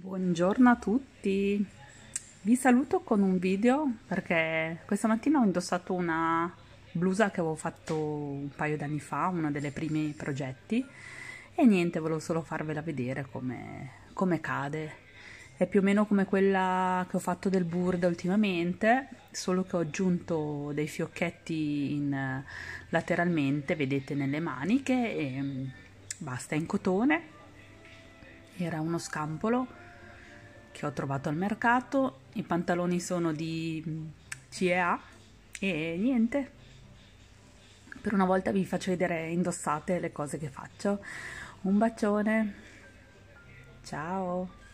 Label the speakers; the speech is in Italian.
Speaker 1: Buongiorno a tutti, vi saluto con un video perché questa mattina ho indossato una blusa che avevo fatto un paio d'anni fa, uno dei primi progetti e niente, volevo solo farvela vedere come, come cade, è più o meno come quella che ho fatto del burda ultimamente, solo che ho aggiunto dei fiocchetti in, eh, lateralmente, vedete nelle maniche e mm, basta, in cotone, era uno scampolo che ho trovato al mercato, i pantaloni sono di CEA e niente, per una volta vi faccio vedere indossate le cose che faccio. Un bacione, ciao!